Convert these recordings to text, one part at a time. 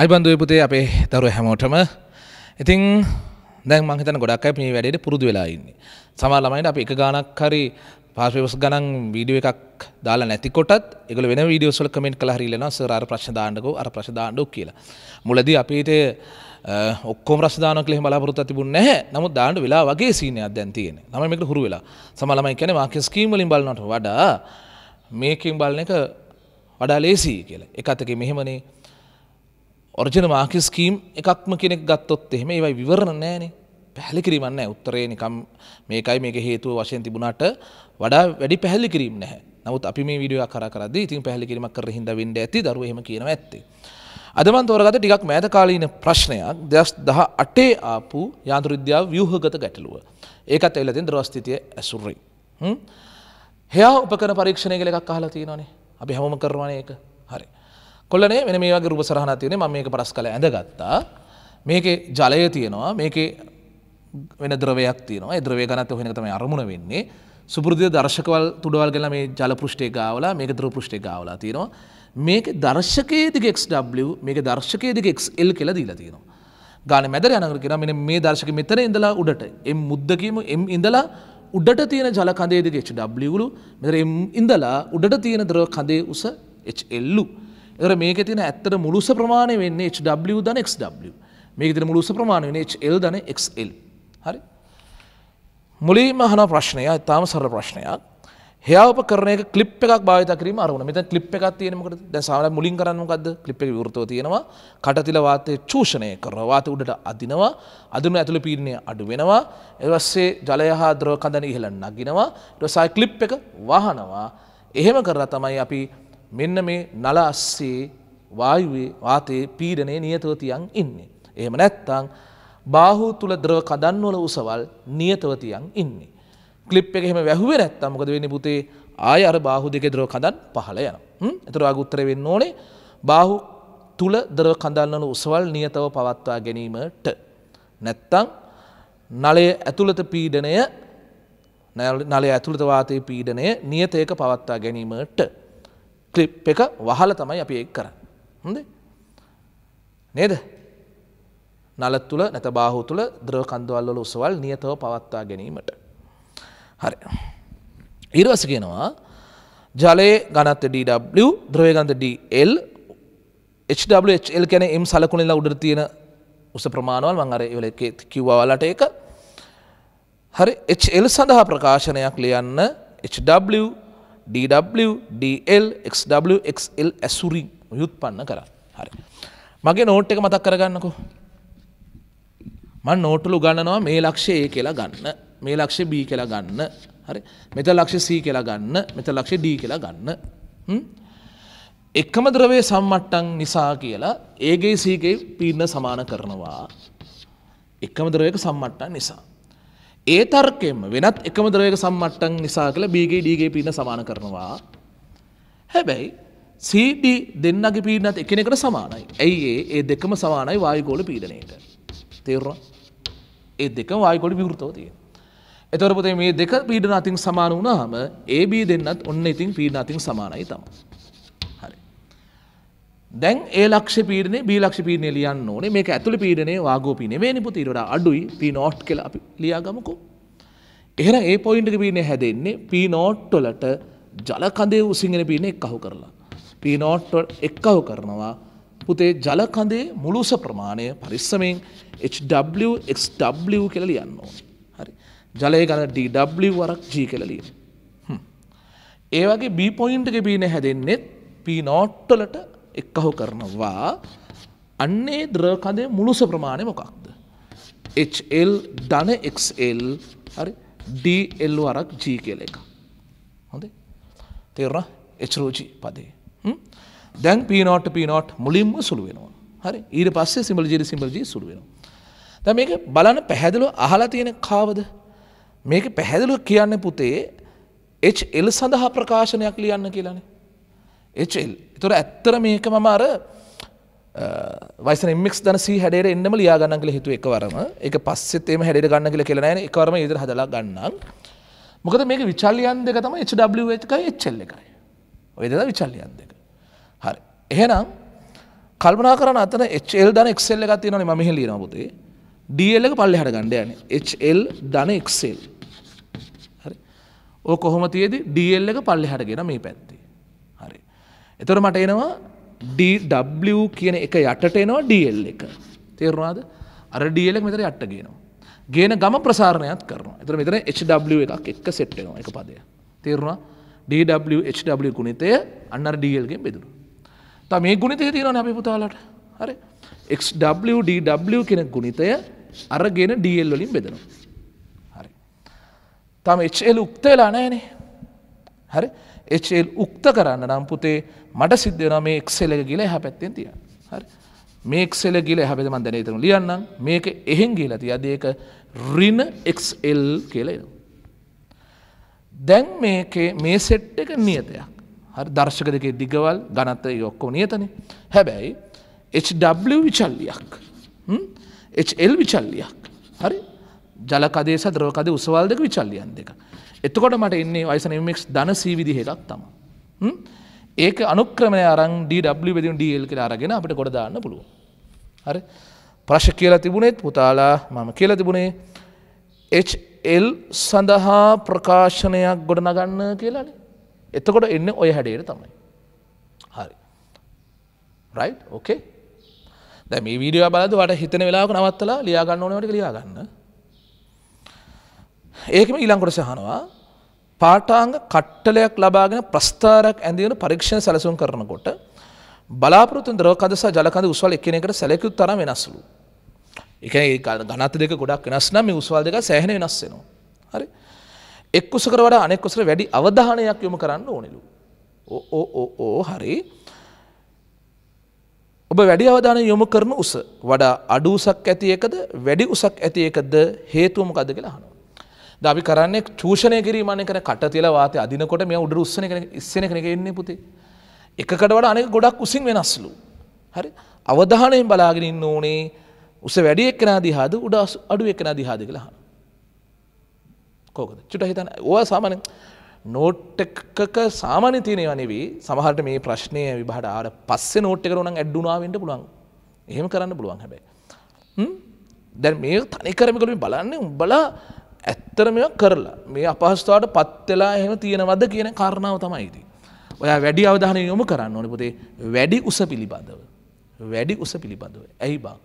අයිබන්ධුව පුතේ අපේ දරු හැමෝටම ඉතිං දැන් මහිතන ගොඩක් අයි මේ වැඩට පුරුදු වෙලාඉන්න. සමා ළමයිට අප එක ගානක් හරි පාශවස් ගනන් වීඩිය එකක් දාලා නැතිකොට එක වෙන වීඩිය සොල් කමෙන්ට් කළ හරිලෙන සරාර ප්‍රශ්ධාන්නක අර ප්‍රශ්ධාණ්ඩක් කියලා. මුලද අපිට ඔක්කොම ප්‍රශ්ධාන කලෙ බලාපොරත් තිබුණ නැහැ නමුත් දාණ්ඩ වෙලා වගේ සීනයක් දැන් තියෙන නම මේක හුරු වෙලා සමලමයි කැන වාක්‍ය ස්කීම්වලින් බලන්නට වඩා මේකින් බලන එක වඩා ලේසි කියලා එකතක මෙහෙමනේ ඔර්ජන මාකි ස්කීම් එකක්ම කෙනෙක් ගත්තොත් එහෙම ඒවයි විවරණ නෑනේ පැහලි කිරීමන්න උත්තරේ නිකම් මේකයි මේක හේතුව වශයෙන් තිබුණට වඩා වැඩි පැහලි කිරීම නැහැ නමුත් අපි මේ විඩිය කරද ඉතින් පැහලි කිරීමක් කර හිද වෙන්ඩ ඇති දරුවහම කියනව ඇත්තේ අදමන් තෝරගත ටිකක් මෑතකාලීන ප්‍රශ්නයක් දෙස් දහ අටේ ආපු යාන්තුරවිද්‍යාව ව්‍යහගත ගැටලුව ඒකත් එල්ලතින් ද්‍රවස්ථිතිය ඇසුරයි හයා උපකර පරීක්ෂණය කළ එකක් කාලා තියෙනනේ අපි හැම කරවන එක හරි. කොල්ලනේ මෙන මේ වගේ රූප සරහන තියෙන මම මේක පරස් කළ ඇඳගත්තා මේකේ ජලය තියෙනවා මේකේ වෙන ද්‍රවයක් තියෙනවා ඒ ද්‍රවය ගණත් ඔහෙන තමයි අරමුණ වෙන්නේ සුපුරුදු දර්ශකවල් තුඩවල් ගෙනලා මේ ජල පෘෂ්ඨය ගාවලා මේක ද්‍රව පෘෂ්ඨය ගාවලා තියෙනවා මේක දර්ශකයේ දිග XW මේක දර්ශකයේ දිග XL කියලා දීලා තියෙනවා ගානේ මැදට යනකොට කියනවා මෙන්න මේ දර්ශකෙ මෙතන ඉඳලා උඩට M මුද්දකීම M ඉඳලා උඩට තියෙන ජල කඳේ දිග HW උළු මෙතන M ඉඳලා උඩට තියෙන ද්‍රව කඳේ උස HL උළු එර මේක තින ඇත්තට මුළුස ප්‍රමාණය වෙන්න HW දන XW මේක තින මුළුස ප්‍රමාණය වෙන HL දන XL හරි මුලින්ම අහන ප්‍රශ්නය ඉතාම සරල ප්‍රශ්නයක් හයාපකරණයක ක්ලිප් එකක් භාවිත කිරීම අරමුණ මෙතන ක්ලිප් එකක් තියෙන මොකද දැන් සාමාන්‍යයෙන් මුලින් කරන්නේ මොකද්ද ක්ලිප් එක විවෘතව තියෙනවා කටතිල වාතය චූෂණය කරනවා වාතය උඩට අදිනවා අදින ඇතුළේ පීඩනය අඩු වෙනවා ඊට පස්සේ ජලය හා ද්‍රව කඳන ඉහළ නගිනවා ඊට පස්සේ ක්ලිප් එක වහනවා එහෙම කරලා තමයි අපි මෙන්න මේ නල අස්සේ වායුවේ වාතයේ පීඩනය නියතව තියන් ඉන්නේ. එහෙම නැත්තං බාහු තුල ද්‍රව කදන්වල උසවල් නියතව තියන් ඉන්නේ. ක්ලිප් එක එහෙම වැහුවේ නැත්තම් මොකද වෙන්නේ පුතේ? ආය අර බාහු දෙකේ ද්‍රව කදන් පහළ යනවා. හ්ම්? ඒතර ආග උත්තර වෙන්න ඕනේ බාහු තුල ද්‍රව කදන්වල උසවල් නියතව පවත්වා ගැනීමට. නැත්තම් නලය ඇතුළත පීඩනය නලය ඇතුළත වාතයේ පීඩනය නියතයක පවත්වා ගැනීමට කලිප් එක වහල තමයි අපි එක් කර හොඳ නේද නල තුළ නැත බාහු තුළ ද්‍රව කන්දවල්වල උසවල් නියතව පවත්වා ගැනීමට හරි ඉරවස කියනවා ජලයේ ගනත්ත DW ද්‍රවයගන්ත DL HWHL කැන එම් සලකුණෙල්ලා උඩර තියෙන උස ප්‍රමාණවල් මං අර වල කිව්වලට ඒක හරි HL සඳහා ප්‍රකාශනයක් ලියන්න HW DW, DL, XW, XL ඇසුරින් යුත්පන්න කරන්න. හරි. මගේ නෝට් එක මතක් කරගන්නකෝ. මන් නෝටලු ගන්නනවා මේ ලක්ෂය ඒ කියලා ගන්න මේ ලක්ෂ B කියලා ගන්න හරි මෙත ලක්ෂ C කියලා ගන්න මෙත ලක්ෂ D කියලා ගන්න එකම ද්‍රවේ සම්මට්ටන් නිසා කියලා ඒගේ සීගේ පීර්ණ සමාන කරනවා එකම ද්‍රවයක සම්මට්ටන් නිසා ඒ තර්කයෙන්ම වෙනත් එකම ද්‍රවයක සම්මට්ටම් නිසා කියලා B ගේ D ගේ පීඩන සමාන කරනවා. හැබැයි C D දෙන්නගේ පීඩනත් එකිනෙකට සමානයි. ඇයි ඒ? ඒ දෙකම සමානයි වායුගෝල පීඩණයට. තේරුණා? ඒ දෙකම වායුගෝල විවෘතව තියෙනවා. එතකොට පුතේ මේ දෙක පීඩන අතින් සමාන වුණාම AB දෙන්නත් ඔන්න ඉතින් පීඩන අතින් සමානයි තමයි. දැන් ඒ ලක්ෂ පීරණය බීලක්ෂ පීරණය ලියන්න ඕනේ මේක ඇතුළ පීඩනේ වාගෝපී නෙවෙනි පුතේ ඊට වඩා අඩුයි p not කියලා අපි ලියාගමුකෝ එහෙනම් ඒ පොයින්ට් එක පීඩනේ හැදෙන්නේ p not වලට ජල කඳේ උසින්ගෙන පීඩනේ එක්කහුව කරලා p not එක්කහුව කරනවා පුතේ ජල කඳේ මුළුස ප්‍රමාණය පරිස්සමෙන් hw xw කියලා ලියන්න ඕනේ හරි ජලය ගන්න dw වරක් g කියලා ලියන්න ඒ වගේ b පොයින්ට් එකේ පීඩනේ හැදෙන්නේ p not වලට එක්කහු කරනවා අන්නේ ද්‍රකදය මුළුස ප්‍රමාණය මොකක්ද. HL ධන XL හරි DL වරක් G කියල එක. හොඳේ තේරන එච්රෝජි පදේ. දැන් පීනෝට පීනෝට් මුලින්ම සුළු වෙනවා හරි ඊට පස්සේ සිමලජිරි සිම්බලජී සුළු වෙනවා. ද මේක බලන පැහැදිලු අහලා තියෙන කාවද මේක පැහැදිලු කියන්න පුතේ HL සඳහා ප්‍රකාශනයක් ලියන්න කියලනේ. HL තොර ඇත්තර මේක මම අර වයිසන මික් දන සී හැඩයට එන්නම ලියාගන්න කළ හිතු එකවරම එක පස්සෙත් එම හැඩට ගන්න කියල කෙලනෑ එකවරම ඉදිර හදලා ගන්නම් මොකද මේක විචල්ලියන් දෙක තම HW එකයි එච්චල්ල එකයි ඔය දෙද විචල්ලියන් දෙක හරි එහෙනම් කල්පනා කරන අතන HL දන එක්සෙල් එකක් තියෙනවනේ මම මෙහෙ ලියනවා පුතේ DL එක පල්ලෙහාට ගන්න යන්නේ HL දන එක්සෙල් හරි ඔය කොහොම තියේදී DL එක පල්ලෙහාට ගෙන මේ පැත්තේ එතොට මට එනවා DW කියන එක යටට එනවා DL එක තේරවාද අර ඩියලෙක් මෙතර යට ගේනවා. ගේන ගම ප්‍රසාරණයක් කරන එතර මෙතර HW එකක් එක් සෙට්ටෙනවා එක පදය තේරවා DWHW ගුණිතය අන්නර ඩියල්ගෙන් බෙදුරු. තා මේ ගුණිතය තියෙන අපි පුතාලට හරි XWDW කෙන ගුණිතය අරගෙන ඩියල් වලින් බෙදනවා. හරි. තම HL උක්තවෙලා නෑනේ හරි එල් උක්ත කරන්න නම් පුතේ මට සිද්ධන මේ එක්සෙල ගිල හැපැත්තෙන් තිය හරි මේක්සෙල ගිල හැබැ මන්ද නේතරු ලියන්නම් මේක එහෙන් ගිල ති අදක රින එක්ල් කියලේ දැන් මේකේ මේ සෙට් එක නියතයක් හරි දර්ශක දෙකේ දිගවල් ගනත්ත යොක්කෝ නියතන හැබැයි HW විචල්ලියක් HL විචල්ලියක් හරි ජලකදේ සද්‍රවකද උසවල් දෙක විචල්ලියන් දෙක එතකොට මට එන්නේ වයිසන එමක් දන සීවිදි එකක් තම. ඒක අනුක්‍රමය අරන් ඩW වෙදින් ඩල් කර අරගෙන අපට ගොඩදාන්න පුළුව. හරි ප්‍රශ් කියලා තිබුණෙත් පුතාලා මම කියලා තිබුණේ එල් සඳහා ප්‍රකාශනයක් ගොඩනගන්න කියලාන එතකොට එන්න ඔය හැඩේට තමයි හරි රයි් ඕකේ දැ මේ වීඩිය බලද වට හිතන වෙලාක නවත්තලා ලියාගන්න ඕනවට ලියාගන්න ඒකම ඊළංකොට සහනවා පාටාංග කට්ටලයක් ලබාගෙන ප්‍රස්ථාරක් ඇඳගෙන පරීක්ෂණ සැලසුම් කරනකොට බලාපොරොත්තු ද්‍රවකද සහ ජලකඳ උස්වල එකිනෙකට සැලකුත් තරම් වෙනස්ලු. ඒ කියන්නේ ඝනත්ව දෙක ගොඩක් වෙනස් නම් මේ උස්වල දෙක සෑහෙන වෙනස් වෙනවා. හරි. එක් කුසකට වඩා අනෙක් කුසට වැඩි අවධානයක් යොමු කරන්න ඕනෙලු. ඕ ඕ ඕ හරි. ඔබ වැඩි අවධානය යොමු කරන උස වඩා අඩු උසක් ඇති එකද වැඩි උසක් ඇති එකද හේතුව මොකද්ද කියලා අහනවා. ද අපි කරන්නේ චූෂණය කිරීමන්න කර කට තියල වාතය අදිනකොට මේ උඩ උස්සන ඉස්සන කෙනෙ එන්නේ පුතේ. එකකට වඩ අනෙක ගොඩක් උසින් වෙනස්ලු. හරි අවධානයෙන් බලාගෙනන්න ඕනේ උස වැඩි එක්කෙන දිහාද උඩ අඩු එක්කෙන දිහාද කියලා. කෝකද චුට හිතන ඕ සාමන නෝට්ටක සාමාන්‍ය තියනය වනවේ සමහට මේ ප්‍රශ්නය විබහට ආට පස්සේ නෝට්ක රන ඇඩ්ඩුනාවට පුලන් එහෙම කරන්න පුළුවන් හැබැයි. දැන් මේ තනිකරමිකලින් බලන්නේ උඹලා ඇත්තර මෙ කරලා මේ අපහස්ථාවට පත්වෙලා එහෙම තියෙනවද කියන කරණාව තමයිදී. ඔයා වැඩි අවධානය යොමු කරන්න ඕන පොතේ වැඩි උස පිළිබඳව. වැඩි උස පිළිබඳව ඇයි බං.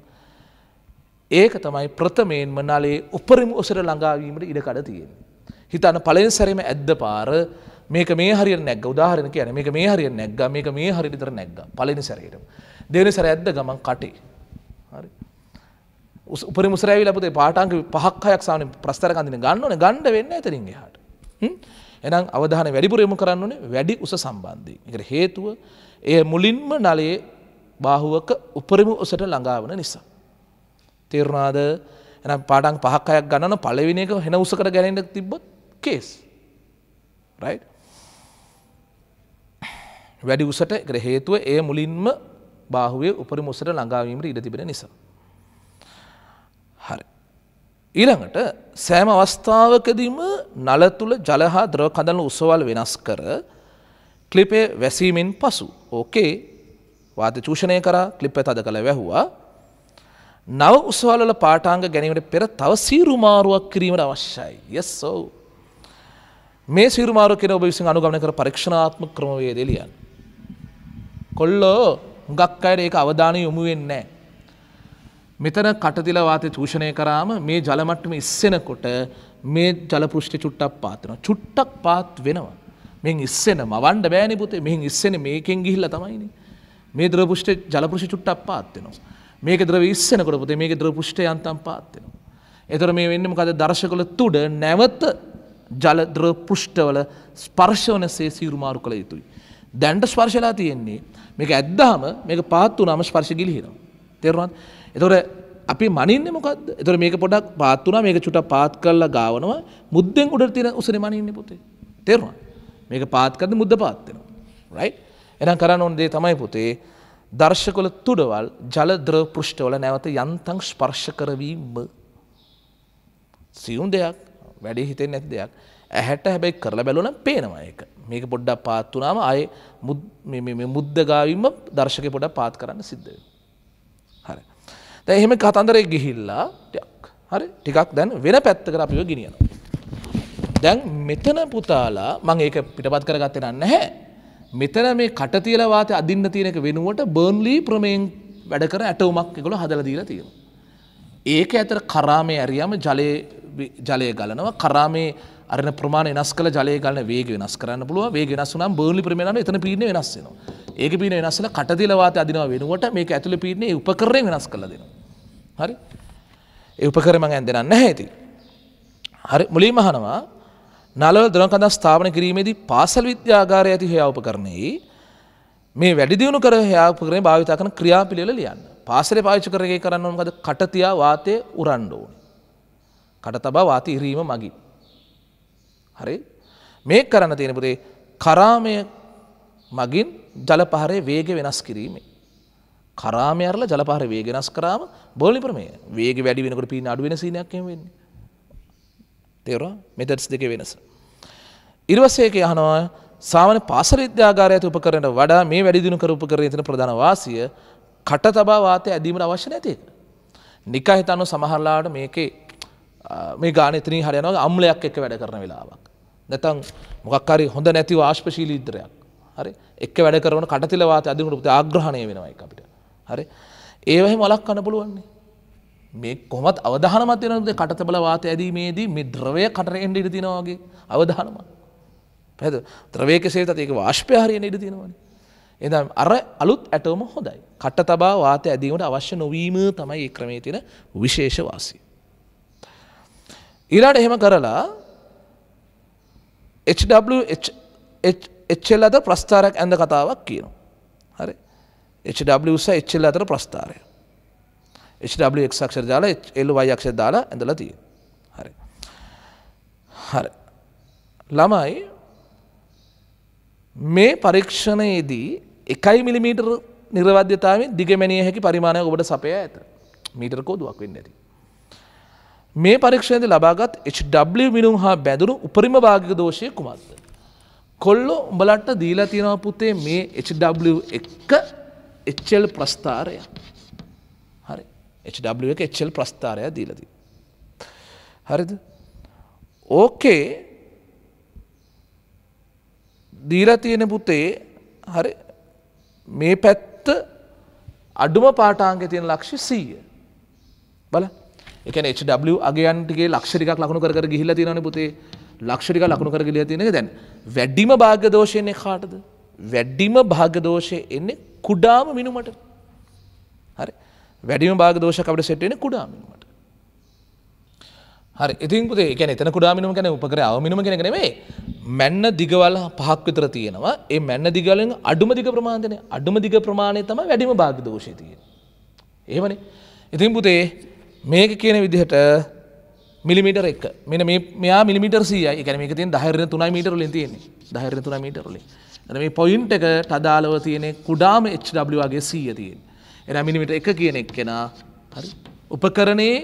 ඒක තමයි ප්‍රථමයෙන් මනාලේ උපරිම උසර ළඟාවීමට ඉඩකඩ තියෙන්. හිතන්න පලෙන් සැරම ඇද්ද පාර මේක මේ හරි නැග උදාහරණ කියන මේක මේ හරි නැග්ග මේක මේ හරිතර නැග්ග පලනි සැරයට. දෙන සැර ඇද්ද ගමන් කටේ. හරි. උපරි මුසරැවිල පුතේ පාටාංග පහක් හයක් සාමන ප්‍රස්තර කඳින ගන්න ඕනේ ගණ්ඩ වෙන්න ඇතරින් එහාට. එහෙනම් අවධානය වැඩිපුර යොමු කරන්න ඕනේ වැඩි උස සම්බන්ධයෙන්. ඒකට හේතුව එය මුලින්ම නලයේ බාහුවක උපරිම උසට ළඟාවන නිසා. තේරුණාද? එහෙනම් පාඩම් පහක් හයක් ගණන පළවෙනි එක වෙන උසකට ගැනෙන්න තිබ්බොත් කේස්. රයිට්? වැඩි උසට ඒකට හේතුව එය මුලින්ම බාහුවේ උපරිම උසට ළඟා වීමට ඉඩ තිබෙන නිසා. ඊළඟට සෑම අවස්ථාවකදීම නල තුළ ජලහා ද්‍රව කඳන උසවල් වෙනස් කර කලිපේ වැසීමෙන් පසු ඕකේ වාද චූෂණය කරා කලිප්ප තද කළ වැැහවා නව උසවලල පාටාංග ගැනීමට පෙර තව සීරුමාරුවක් කිරීමට අවශ්‍යයි යස්සෝ මේ සිරුමාරු කෙන ඔබ විසින් අනුගමන කර පරීක්ෂණාත්ම ක්‍රමවේද එලියන් කොල්ලෝ හුඟක් අයට ඒක අවධානය යොමුුවෙන්නේ මෙතන කටදිල වාතය චූෂණය කරාම මේ ජලමට්ටම ඉස්සෙනකොට මේ ජලපෘෂ්ටි චුට්ටක් පාතනවා. චුට්ටක් පාත් වෙනවා. මෙ ඉස්සෙන මවන්ඩ බෑනි පුතේ මෙහි ඉස්සෙන මේකෙන් ගිහිල්ල තමයිනි. මේ ද්‍රපෘෂ්ට ජලපෘෂි චුට්ටක් පාත්වෙනවා. මේක ද්‍රව ඉස්සෙනකොට පුතේ මේක ද්‍රපෘෂ්ටය අන්තම් පාත්වෙනවා. එතර මේ වෙන්නම කද දර්ශකල තුඩ නැවත ජලද්‍ර පෘෂ්ටවල ස්පර්ශවන සේ සීරුමාරු කළ යුතුයි. දැන්ට ස්පර්ශලා තියෙන්නේ මේක ඇද්දාම මේක පාත්තු නම ස්පර්ශ ගිලිහිනවා. තෙරවත්. එතොට අපි මනින්නේ මොකද එතොට මේක පොඩක් පාත් වුණා මේක චුට පාත් කල්ලා ගාවනවා මුද්දෙන් උඩට තියෙන උසරේ මනින්නේ පුතේ තේරුණා මේක පාත් කරද්දි මුද්ද පාත් වෙනවා රයිට් එහෙනම් කරන්න ඕන දේ තමයි පුතේ දර්ශකවල තුඩවල් ජල ද්‍රව පෘෂ්ඨවල නැවත යන්තම් ස්පර්ශ කරවීම සියුම් දෙයක් වැඩි හිතෙන්නේ නැති දෙයක් ඇහැට හැබැයි කරලා බැලුවනම් පේනවා ඒක මේක පොඩ්ඩක් පාත් වුණාම ආයේ මුද්ද ගාවින්ම දර්ශකේ පොඩ්ඩක් පාත් කරන්න සිද්ධ වෙනවා එහෙම කතන්දරෙක් ගිහිල්ලා හරි ටිකක් දැන් වෙන පැත්තකට අපිව ගිනියන. දැන් මෙතන පුතාලා මං ඒක පිටපත් කරගත්තේ නැහැ. මෙතන මේ කට තියලා වාතය අදින්න තියෙන එක වෙනුවට බර්න්ලි ප්‍රමේයෙන් වැඩ කරන ඇටවුමක් ඒගොල්ලෝ හදලා දීලා තියෙනවා. ඒක ඇතර කරාමේ ඇරියම ජලයේ ජලය ගලනවා කරාමේ අරන ප්‍රමාණය වෙනස් කළ ජලය ගලන වේග වෙනස් කරන්න පුළුවන් වේග වෙනස් වුණාම බර්න්ලි ප්‍රමේයනම එතන පීඩනය වෙනස් වෙනවා. ඒක පීඩනය වෙනස් වෙලා කට තියලා වාතය අදිනවා වෙනුවට මේක ඇතුලේ පීඩනය උපකරණය වෙනස් කරලා දෙනවා. හරි ඒ උපකරම ඇන්දෙනන්න නැහැති. හරි මුලින් මහනවා නලව ද්‍රකඳ ස්ථාපන කිරීමේදී පාසල් විද්‍යාගාරය ඇති හයාපකරණයේ මේ වැඩිදියුණු කර හයාපකරේ භාවිතා කරන ක්‍රියාපිළිවෙල ලියන්න. පාසලේ පාවිච්චි කරගේ කරන්න මොකද කටතියා වාතය උරන්න ඕනේ. කට තබා වාතය ඉරීම මගින්. හරි? මේ කරන්න තියෙන පුතේ කරාමය මගින් ජල පහරේ වේගය වෙනස් කිරීමේ කරාම ඇරලා ජලපහර වේග වෙනස් කරාම බර්ලි ප්‍රමේය. වේග වැඩි වෙනකොට පීන අඩු වෙන සීනයක් එහෙම වෙන්නේ. තේරුණා? මෙතඩ්ස් දෙකේ වෙනස. ඊට පස්සේ ඒක අහනවා සාමාන්‍ය පාසල විද්‍යාගාරය ඇති උපකරණයට වඩා මේ වැඩි දියුණු කර උපකරණයේ තියෙන ප්‍රධාන වාසිය කට තබා වාතය ඇදීමට අවශ්‍ය නැති එක. නිකාහිත අනුව සමහරලාට මේකේ මේ ගාන එතනින් හරිය යනවා අම්ලයක් එක්ක වැඩ කරන වෙලාවක්. නැත්නම් මොකක් හරි හොඳ නැති වාෂ්පශීලී ඉන්ද්‍රයක්. හරි එක්ක වැඩ කරන කටතිල වාතය අදිනුට ආග්‍රහණය වෙනවා ඒක අපිට. හරි ඒවහි මලක් කන්න පුළුවන්නේ මේ කොමත් අවධානමත් වෙනද කටතබල වාත ඇදීමේදී මේ ද්‍රවය කටර එන්න ඉඩ තියෙනවා වගේ අවධානම පැද ද්‍රවය කෙසේ තත් ඒක වාෂ්පය හරියන ඉඩ තියෙනවනේ එනම් අර අලුත් ඇටවම හොඳයි කට තබා වාත ඇදීමට අවශ්‍ය නොවීම තමයි ඒ ක්‍රමේ තියෙන විශේෂ වාසිය ඊළාට එහෙම කරලා HWH එච්චෙල්ලද ප්‍රස්ථාරයක් ඇඳ කතාවක් කියනවා. හරි HWස එච්චල අතර ප්‍රස්ථාරය HWක් අක්ෂර දාලා එල්වයි අක්ෂර දාලා ඇඳලා තිය හරි හරි ළමයි මේ පරීක්ෂණයේදී එකයි මිලිමීටර් නිර්වද්‍යතාවෙන් දිගමැනිය හැකි පරිමාණයක් ඔබට සපය ඇත මීටර් කෝදුවක් වෙන්න ඇති මේ පරීක්ෂණයද ලබාගත් HW මිනුම් හා බැඳුණු උපරිම භාගික දෝෂය කුමක්ද කොල්ලෝ උඹලට දීලා තියෙනවා පුතේ මේ HW එක එච්චල් ප්‍රස්ථාරය හරි එW එක එච්චල් ප්‍රස්ථාරය දීලදී. හරිද ඕකේ දීලා තියෙන පුතේ හරි මේ පැත්ත අඩුම පාටාන්ගේ තියෙන ලක්ෂ සීය බල එක HW අගේන්ටගේ ලක්ෂරික ලකුණු කර ගිහිල තියෙන පුතේ ලක්ෂරික ලකුණු කර ගිලිය තියෙනක දැන් වැඩිම භාග දෝෂයන්නේ කාටද වැඩිම භාග දෝෂය එන්නේ කුඩාම මිනුමට හරි වැඩිම භාග දෝෂකවට සෙට්ටෙන කුඩා මිනුමට හරි ඉතින් පුතේ කියන්නේ එතන කුඩා මිනුම කියන්නේ උපකරය අව මිනුම කියන එක නෙමෙයි මැන්න දිගවල පහක් විතර තියෙනවා ඒ මැන්න දිගවලින් අඩුම දිග ප්‍රමාණයනේ අඩුම දිග ප්‍රමාණය තමයි වැඩිම භාග දෝෂය තියෙන්නේ එහෙමනේ ඉතින් පුතේ මේක කියන විදිහට මිලිමිටර් එක මෙන්න මේ මෙයා මිලිමිටර් 100යි ඒ කියන්නේ මේක තියෙන 10 ඍණ 3 මීටර වලින් තියෙන්නේ 10 ඍණ 3 මීටර වලින් එන මේ පොයින්ට් එකට අදාළව තියෙන කුඩාම HW වගේ 100 තියෙන. එන මිලිමීටර් 1 කියන එක කෙනා හරි උපකරණයේ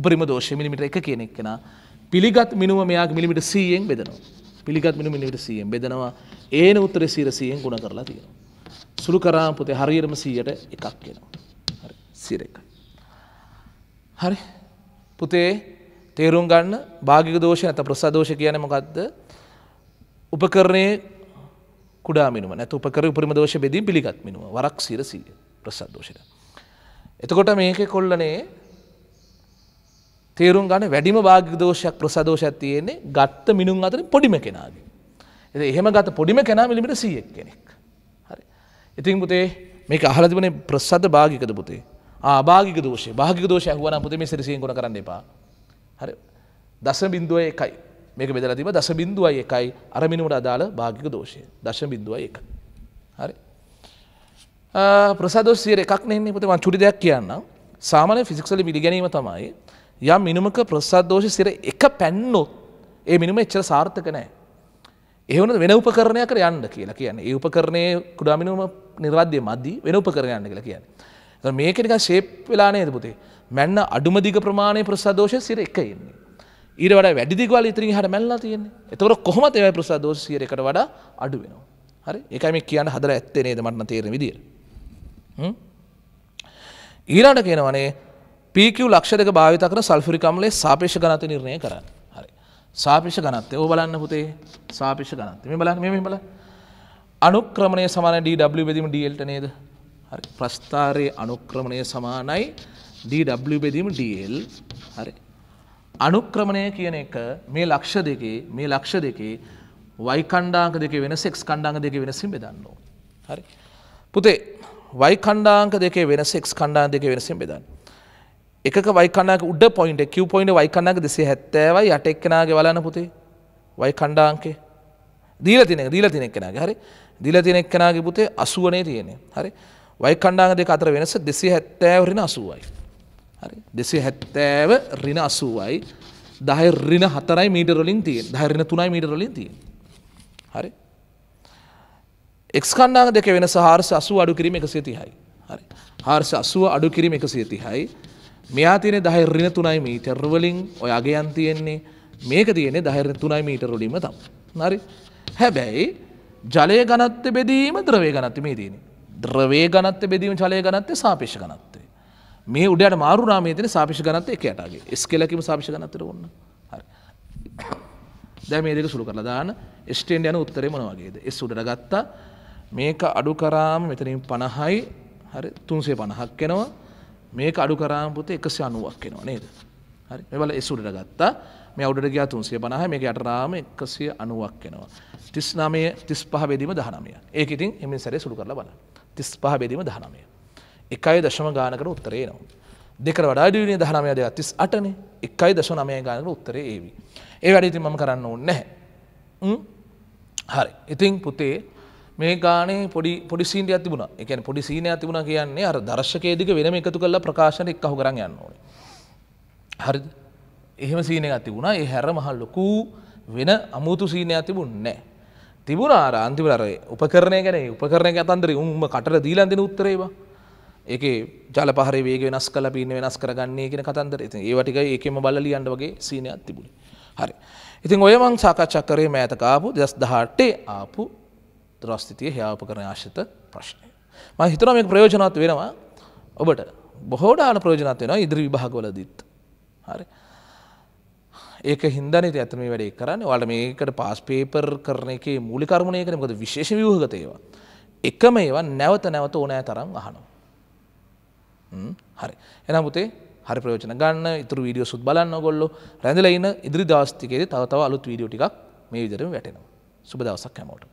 උපරිම දෝෂය මිලිමීටර් 1 කියන එක කෙනා පිළිගත් මිනුම මෙයාගේ මිලිමීටර් 100ෙන් බෙදනවා. පිළිගත් මිනුම මිලිමීටර් 100ෙන් බෙදනවා. ඒන උත්තරේ 100ෙන් ගුණ කරලා තියෙනවා. සුළු කරාම පුතේ හරියටම 100ට එකක් වෙනවා. හරි 100 හරි පුතේ තේරුම් ගන්න භාගික දෝෂය නැත්නම් ප්‍රසදෝෂ කියන්නේ මොකද්ද? උපකරණයේ කුඩා මිනුම නැතු උපකර උපරිම දෝෂ බෙදී පිළිගත් මිනුම වරක් සිරසිය ප්‍රසද්දෝෂයට. එතකොට මේක කොල්ලනේ තේරුම් ගන්න වැඩිම භාග දෝෂයක් ප්‍රසදෝෂයක් තියෙන්නේ ගත්ත මිනුම් අතරින් පොඩිම කෙනාගේ. එ එහෙම ගත පොඩිම කෙනා මිලිමිට සියෙක් කෙනෙක්. හරි. ඉතින් පුතේ මේක අහලා තිබුණේ ප්‍රසද්ද භාගිකද පුතේ. ආ භාගික දෝෂය භාගික දෝෂය අහුවනම් පුතේ මේ සිරසියෙන් ගුණ කරන්න එපා. හරි. දස බිඳුවේ එකයි මේක බෙදලතිම දස බින්දුවයි එකයි අරමිනිමට අදාළ භාගික දෝෂය දශ බින්දුව එක හරි ප්‍රසාදෝසිය එකක් නෙන්නේ පුතම චුරි දෙයක් කියන්න සාමානය ෆිසික්සල පිළිගැනීම තමයි යම් මිනිමක ප්‍රසාදෝෂ සිර එක පැන්නොත් ඒ මිනිම එච්චර සාර්ථක නෑ එහවන වෙන උපකරණයක් යන්න කියලා කියන්න ඒ උපකරණය කුඩාමිනුම නිර්වාද්‍ය මද්දී වෙන උපකරණයන්න කියලා කියන්න මේකනික ශේප් වෙලානේද පුතේ මැන්න අඩුමදිග ප්‍රමාණය ප්‍රසාදෝෂය සිර එක එන්නේ ඊරවට වැඩිදිගවල ඉතිරි හට මැල්ලා තියන්නේ එතවර කොහොම ඒවයි ප්‍රසා දෝසියට එකට වඩා අඩු වෙනවා හරි එකම කියන්න හදර ඇත්තේ නේද මටන තේර විදිර ඊලාට කියනවනේ පීකව් ලක්ෂදක භාවිත කර සල්ෆිරිකම්ලේ සාපේෂ ගනත නිර්ණය කරන්න හරි සාපිෂ ගනත්තය ඕ බලන්න පුතේ සාපිෂ ගනත්ත මේ බලන්න මෙම බල අනුක්‍රමණය සමාන ඩW බෙදීම ඩල්ට නේද හරි ප්‍රස්ථාරය අනුක්‍රමණය සමානයි ඩW බෙදීම ඩල් හරි අනුක්‍රමණය කියන එක මේ ලක්ෂ දෙකේ මේ ලක්ෂ දෙකේ වයිකණ්ඩාංක දෙක වෙන සෙක්ස් කණ්ඩාංග දෙක වෙනසින් බෙදන්නවා. හරි. පුතේ වයිකණ්ඩාංක දෙකේ වෙන සෙක්ස් කණ්ඩාංග දෙක වෙනසින් බෙදන්න. එකක වයිකණ්ඩාංක උඩ පොයින්ට් එක Q පොයින්ට් වයිකණ්ඩාංක 270යි යට එක්කෙනාගේ බලන්න පුතේ. වයිකණ්ඩාංකේ දීලා තියෙන එක දීලා තියෙන එක්කෙනාගේ හරි. දීලා තියෙන එක්කෙනාගේ පුතේ 80 නේ තියෙන්නේ. හරි. වයිකණ්ඩාංක දෙක අතර වෙනස 270 වරිණ 80යි. හරි දෙසේ හැත්තෑව රින අසුවයි දහය රින හතරයි මීටරලින් තියෙන් දහරින තුනයි මීටරලින් තිය හරි එක්කණ්ඩාග දෙක වෙන සාර්ස අසු අඩු කිරීම එක සිතිහයි හරි හාර්ස අසුව අඩු කිරීම එක සිතිහයි මෙයා තියනෙ දහය රින තුනයි මීටර්වලින් ඔයාගේ යන් තියෙන්නේ මේක තියනෙ දහර තුනයි මීටරොලිම තම් නරි හැබැයි ජලය ගනත්ත බෙදීම ද්‍රවේ ගනත්ත මේ දයන ද්‍රවේ ගනත්ත බෙදීම ජලය ගනත්ත සාපේෂ ගනත්තේ මේ උඩට මාරු නාමේ තින සාපිෂ ගනත්ත එක යටගේ එස් කෙලකිම සාපිෂ ගනත්තර ඔන්න දැ මේ දෙක සුළු කරලා දාන ස්ටේන් යන උත්තරේ මොන වගේද එස් උඩට ගත්තා මේක අඩු කරාම මෙතනින් පණහයි හරි තුන්සේ පණහක් කෙනවා මේක අඩු කරාම පුත එකසි අනුවක් කෙනවා නේද හරි මෙවල එස් උඩට ගත්තා මේ අවුඩට ගියා තුන්සේ පණහ මේක යටරාම එකසිය අනුවක් කෙනවා තිස් නමය තිස් පහ බෙදීම දහනමය ඒක ඉතින් එමින් සැරේ සුළු කරලා බලන්න තිස් පහ බෙදීම දහනමය එකයි දශම ගානකට උත්තරේ නවා. දෙකර වඩාඩියනේ දහනමය දෙයක් තිස් අටන එකයි දශ නමය ගානකට උත්තරේ ඒවි. ඒ වැඩිති මම කරන්න ඕන්න නැහැ. හරි ඉතිං පුතේ මේ ගානේ පොඩි පොඩිසිීන්ට ඇතිබුණ එකන පොඩි සීනය ඇතිබුණ කියන්නේ අර දර්ශකයේදික වෙනම එකතු කල්ලා ප්‍රකාශන එක් අහු කරන්න යන්න ඕන. හරි එහෙම සීනය ඇති වුණා ඒ හැර මහල් ලොකූ වෙන අමුතු සීනය ඇතිබුන් නෑ. තිබුණ ආර අන්තිවරය උපකරණය ගැන උපකරණය ඇතන්දර උම්ම කටර දීලන්දෙන උත්තරේවා ඒක ජල පහර වේග වෙනස් කල පින්න වෙනස් කරගන්නේ කියෙන කතන්දර ඉතින් ඒවටික ඒකෙම බලලියන්ට වගේ සීනයක් තිබුණි හරි ඉතින් ඔය මං සාකච්චක්කරේ මෑතකාපු දස් දහට්ටේ ආපු ද්‍රස්තිතිය හ්‍යාප කරන ආශ්‍යත ප්‍රශ්නය ම හිතනම ප්‍රයෝජනත් වෙනවා ඔබට බොහෝඩාන ප්‍රයෝජනත් වෙනවා ඉදිරි විභාගවලදත් හරි ඒක හින්දන ඇතම වැඩේ කරන්න වල මේකට පාස් පේපර් කරන එක මූලිකරමණය කරනකොද විශේෂ වියහගතයවා එකම ඒවා නැවත නැවත ඕනෑ තරම් අහනවා හරි එනම් පුතේ හරි ප්‍රයෝජන ගන්න ඉතුරු වීඩියෝ සුත් බලන්න ඔගොල්ලෝ රැඳලා ඉන්න ඉදිරි දවස් ටිකේදී තව තව අලුත් වීඩියෝ ටිකක් මේ විදිහටම වැටෙනවා සුබ දවසක් හැමෝටම